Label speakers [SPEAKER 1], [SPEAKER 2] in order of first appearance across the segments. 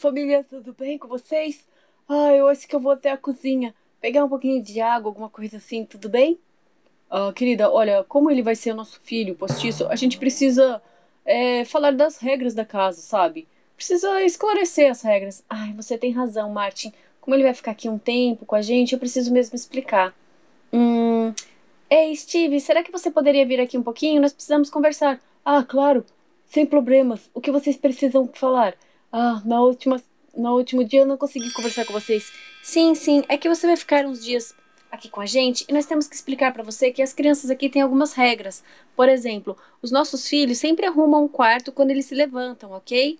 [SPEAKER 1] família, tudo bem com vocês? Ah, eu acho que eu vou até a cozinha pegar um pouquinho de água, alguma coisa assim, tudo bem? Ah, querida, olha, como ele vai ser o nosso filho postiço, a gente precisa é, falar das regras da casa, sabe? Precisa esclarecer as regras. Ai, você tem razão, Martin. Como ele vai ficar aqui um tempo com a gente, eu preciso mesmo explicar. Hum. Ei, Steve, será que você poderia vir aqui um pouquinho? Nós precisamos conversar. Ah, claro, sem problemas. O que vocês precisam falar? Ah, na última, no último dia eu não consegui conversar com vocês. Sim, sim, é que você vai ficar uns dias aqui com a gente e nós temos que explicar para você que as crianças aqui têm algumas regras. Por exemplo, os nossos filhos sempre arrumam um quarto quando eles se levantam, ok?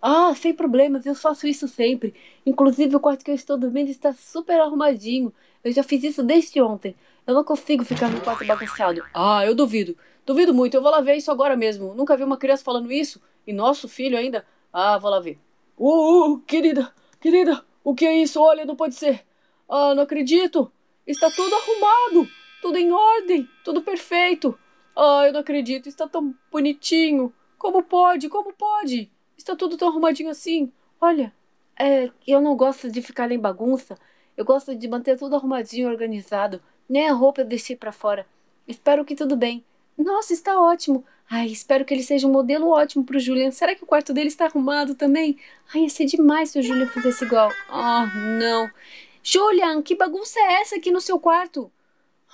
[SPEAKER 1] Ah, sem problemas, eu faço isso sempre. Inclusive, o quarto que eu estou dormindo está super arrumadinho. Eu já fiz isso desde ontem. Eu não consigo ficar no quarto bagunçado. Ah, eu duvido. Duvido muito. Eu vou lá ver isso agora mesmo. Nunca vi uma criança falando isso. E nosso filho ainda. Ah, vou lá ver. Uh, uh, querida, querida, o que é isso? Olha, não pode ser. Ah, não acredito. Está tudo arrumado, tudo em ordem, tudo perfeito. Ah, eu não acredito, está tão bonitinho. Como pode? Como pode? Está tudo tão arrumadinho assim. Olha, é, eu não gosto de ficar em bagunça. Eu gosto de manter tudo arrumadinho, organizado. Nem a roupa eu deixei para fora. Espero que tudo bem. Nossa, está ótimo. Ai, espero que ele seja um modelo ótimo pro Julian. Será que o quarto dele está arrumado também? Ai, ia ser demais se o Julian fizesse igual. Oh, não. Julian, que bagunça é essa aqui no seu quarto?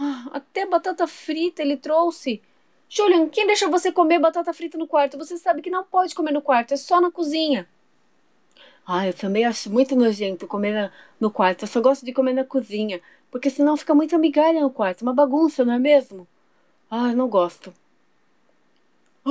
[SPEAKER 1] Ah, até batata frita ele trouxe. Julian, quem deixa você comer batata frita no quarto? Você sabe que não pode comer no quarto, é só na cozinha. Ah, eu também acho muito nojento comer no quarto. Eu só gosto de comer na cozinha, porque senão fica muita migalha no quarto, uma bagunça, não é mesmo? Ah, eu não gosto.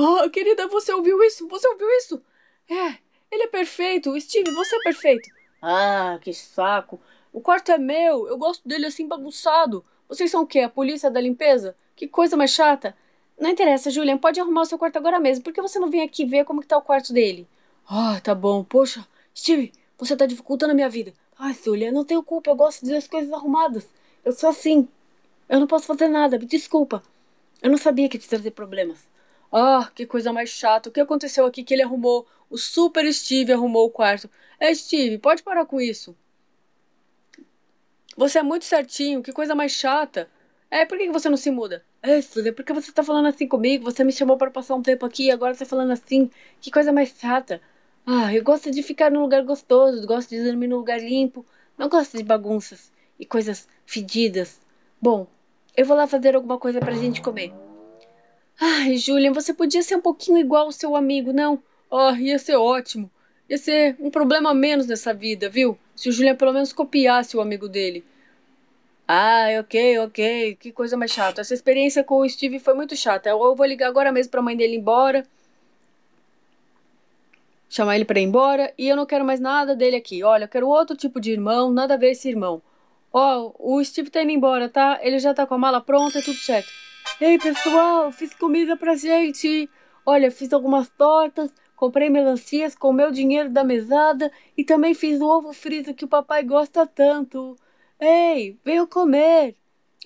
[SPEAKER 1] Oh, querida, você ouviu isso? Você ouviu isso? É, ele é perfeito. Steve, você é perfeito. Ah, que saco. O quarto é meu. Eu gosto dele assim bagunçado. Vocês são o quê? A polícia da limpeza? Que coisa mais chata. Não interessa, Julian. Pode arrumar o seu quarto agora mesmo. Por que você não vem aqui ver como que tá o quarto dele? Ah, oh, tá bom. Poxa, Steve, você tá dificultando a minha vida. Ai, Julian, não tenho culpa. Eu gosto de ver as coisas arrumadas. Eu sou assim. Eu não posso fazer nada. Me desculpa. Eu não sabia que ia te trazer problemas. Ah, que coisa mais chata. O que aconteceu aqui que ele arrumou? O super Steve arrumou o quarto. É, Steve, pode parar com isso. Você é muito certinho, que coisa mais chata. É, por que você não se muda? É, Suzy, é por que você tá falando assim comigo? Você me chamou para passar um tempo aqui e agora tá falando assim. Que coisa mais chata. Ah, eu gosto de ficar num lugar gostoso, gosto de dormir num lugar limpo. Não gosto de bagunças e coisas fedidas. Bom, eu vou lá fazer alguma coisa pra gente comer. Ai, Julian, você podia ser um pouquinho igual ao seu amigo, não? Ah, oh, ia ser ótimo. Ia ser um problema menos nessa vida, viu? Se o Julian pelo menos copiasse o amigo dele. Ah, ok, ok. Que coisa mais chata. Essa experiência com o Steve foi muito chata. Eu vou ligar agora mesmo pra mãe dele ir embora. Chamar ele para ir embora. E eu não quero mais nada dele aqui. Olha, eu quero outro tipo de irmão. Nada a ver esse irmão. Ó, oh, o Steve tá indo embora, tá? Ele já tá com a mala pronta e é tudo certo. Ei pessoal, fiz comida pra gente! Olha, fiz algumas tortas, comprei melancias com meu dinheiro da mesada e também fiz o ovo frito que o papai gosta tanto. Ei, venham comer!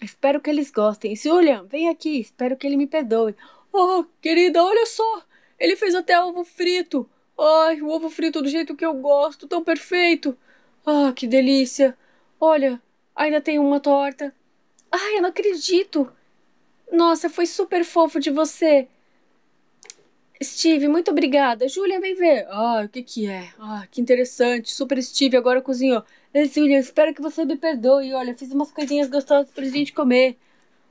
[SPEAKER 1] Espero que eles gostem. Julian, vem aqui, espero que ele me perdoe. Oh, querida, olha só! Ele fez até ovo frito! Ai, o ovo frito do jeito que eu gosto, tão perfeito! Ah, que delícia! Olha, ainda tem uma torta. Ai, eu não acredito! Nossa, foi super fofo de você. Steve, muito obrigada. Julia, vem ver. Ah, o que que é? Ah, que interessante. Super Steve agora cozinhou. É, Julia, espero que você me perdoe. Olha, fiz umas coisinhas gostosas pra gente comer.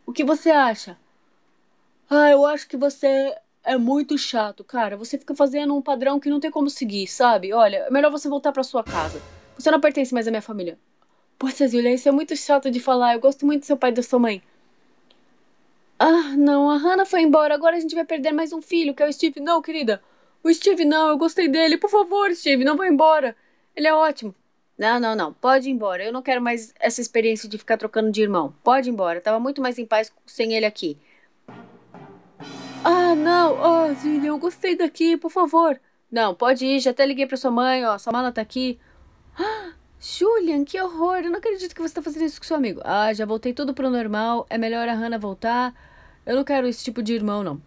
[SPEAKER 1] O que você acha? Ah, eu acho que você é muito chato, cara. Você fica fazendo um padrão que não tem como seguir, sabe? Olha, é melhor você voltar pra sua casa. Você não pertence mais à minha família. Poxa, Julia, isso é muito chato de falar. Eu gosto muito do seu pai e da sua mãe. Ah, não, a Hannah foi embora, agora a gente vai perder mais um filho, que é o Steve. Não, querida, o Steve não, eu gostei dele. Por favor, Steve, não vá embora. Ele é ótimo. Não, não, não, pode ir embora. Eu não quero mais essa experiência de ficar trocando de irmão. Pode ir embora, eu tava muito mais em paz sem ele aqui. Ah, não, ah, oh, eu gostei daqui, por favor. Não, pode ir, já até liguei pra sua mãe, ó, sua mala tá aqui. Ah, Julian, que horror, eu não acredito que você tá fazendo isso com seu amigo. Ah, já voltei tudo pro normal, é melhor a Hannah voltar. Eu não quero esse tipo de irmão, não.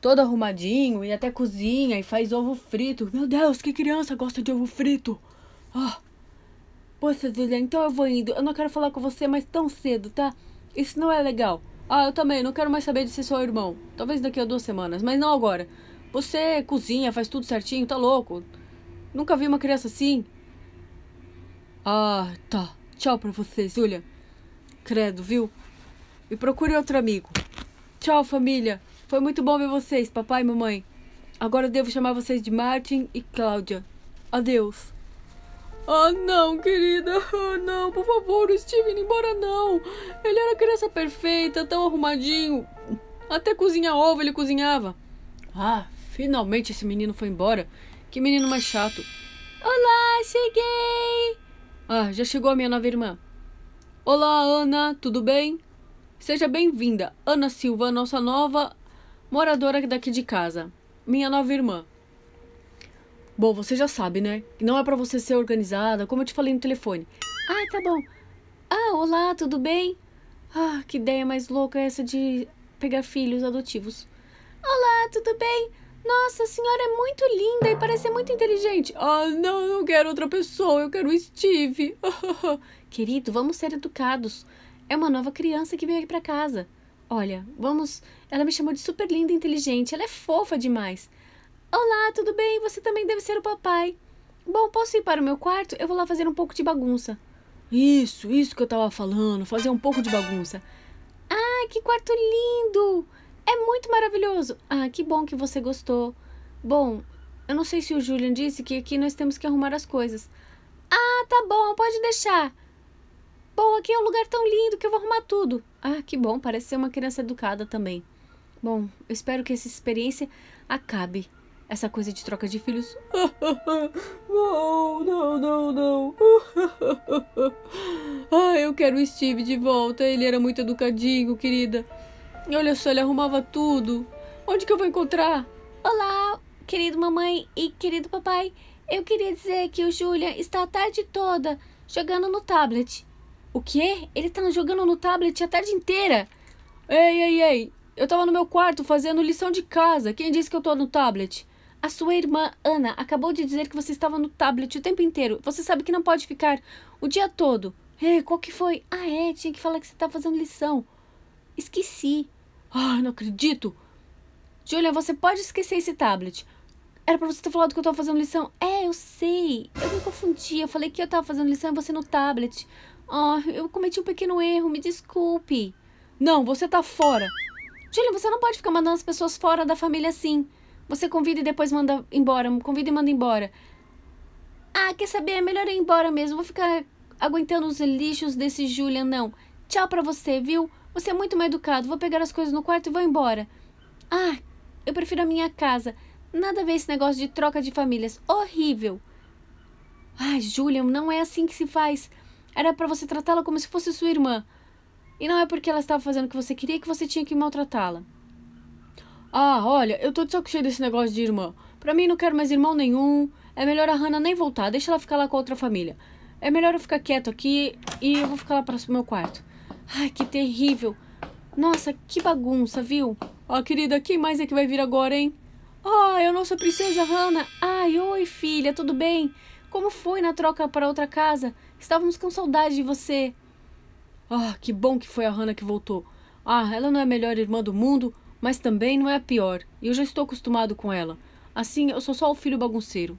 [SPEAKER 1] Todo arrumadinho e até cozinha e faz ovo frito. Meu Deus, que criança gosta de ovo frito? Ah. Poxa, Julia, então eu vou indo. Eu não quero falar com você mais tão cedo, tá? Isso não é legal. Ah, eu também, não quero mais saber de ser seu irmão. Talvez daqui a duas semanas, mas não agora. Você cozinha, faz tudo certinho, tá louco? Nunca vi uma criança assim. Ah, tá. Tchau pra você, Julia. Credo, viu? E procure outro amigo. Tchau, família. Foi muito bom ver vocês, papai e mamãe. Agora eu devo chamar vocês de Martin e Cláudia. Adeus. Ah, oh, não, querida. Ah, oh, não, por favor, o Steven, embora não. Ele era criança perfeita, tão arrumadinho. Até cozinhar ovo ele cozinhava. Ah, finalmente esse menino foi embora. Que menino mais chato. Olá, cheguei! Ah, já chegou a minha nova irmã. Olá, Ana, tudo bem? Seja bem-vinda, Ana Silva, nossa nova moradora daqui de casa, minha nova irmã. Bom, você já sabe, né? Não é para você ser organizada, como eu te falei no telefone. Ah, tá bom. Ah, olá, tudo bem? Ah, que ideia mais louca essa de pegar filhos adotivos. Olá, tudo bem? Nossa, a senhora é muito linda e parece muito inteligente. Ah, não, eu não quero outra pessoa, eu quero o Steve. Querido, vamos ser educados. É uma nova criança que veio aqui para casa. Olha, vamos. Ela me chamou de super linda e inteligente. Ela é fofa demais. Olá, tudo bem? Você também deve ser o papai. Bom, posso ir para o meu quarto? Eu vou lá fazer um pouco de bagunça. Isso, isso que eu estava falando, fazer um pouco de bagunça. Ah, que quarto lindo! É muito maravilhoso. Ah, que bom que você gostou. Bom, eu não sei se o Julian disse que aqui nós temos que arrumar as coisas. Ah, tá bom, pode deixar. Bom, aqui é um lugar tão lindo que eu vou arrumar tudo. Ah, que bom, parece ser uma criança educada também. Bom, eu espero que essa experiência acabe. Essa coisa de troca de filhos. não, não, não, não. ah, eu quero o Steve de volta. Ele era muito educadinho, querida. Olha só, ele arrumava tudo. Onde que eu vou encontrar? Olá, querido mamãe e querido papai. Eu queria dizer que o Julia está a tarde toda jogando no tablet. O quê? Ele tá jogando no tablet a tarde inteira. Ei, ei, ei. Eu tava no meu quarto fazendo lição de casa. Quem disse que eu tô no tablet? A sua irmã, Ana, acabou de dizer que você estava no tablet o tempo inteiro. Você sabe que não pode ficar o dia todo. Ei, qual que foi? Ah, é, tinha que falar que você tá fazendo lição. Esqueci. Ah, oh, não acredito. Julia, você pode esquecer esse tablet. Era pra você ter falado que eu tava fazendo lição. É, eu sei. Eu me confundi. Eu falei que eu tava fazendo lição e você no tablet. Oh, eu cometi um pequeno erro, me desculpe. Não, você tá fora. Julia, você não pode ficar mandando as pessoas fora da família assim. Você convida e depois manda embora, convida e manda embora. Ah, quer saber? É melhor ir embora mesmo. Vou ficar aguentando os lixos desse Julian, não. Tchau pra você, viu? Você é muito mal educado. Vou pegar as coisas no quarto e vou embora. Ah, eu prefiro a minha casa. Nada a ver esse negócio de troca de famílias. Horrível. ah Julian, não é assim que se faz. Era para você tratá-la como se fosse sua irmã. E não é porque ela estava fazendo o que você queria que você tinha que maltratá-la. Ah, olha, eu tô de saco cheio desse negócio de irmã. Pra mim não quero mais irmão nenhum. É melhor a Hannah nem voltar, deixa ela ficar lá com a outra família. É melhor eu ficar quieto aqui e eu vou ficar lá para o meu quarto. Ai, que terrível. Nossa, que bagunça, viu? Ó, ah, querida, quem mais é que vai vir agora, hein? Oh, ah, é a nossa princesa Hannah. Ai, oi, filha, tudo bem? Como foi na troca para outra casa? Estávamos com saudade de você. Ah, oh, que bom que foi a Hannah que voltou. Ah, ela não é a melhor irmã do mundo, mas também não é a pior. E eu já estou acostumado com ela. Assim, eu sou só o filho bagunceiro.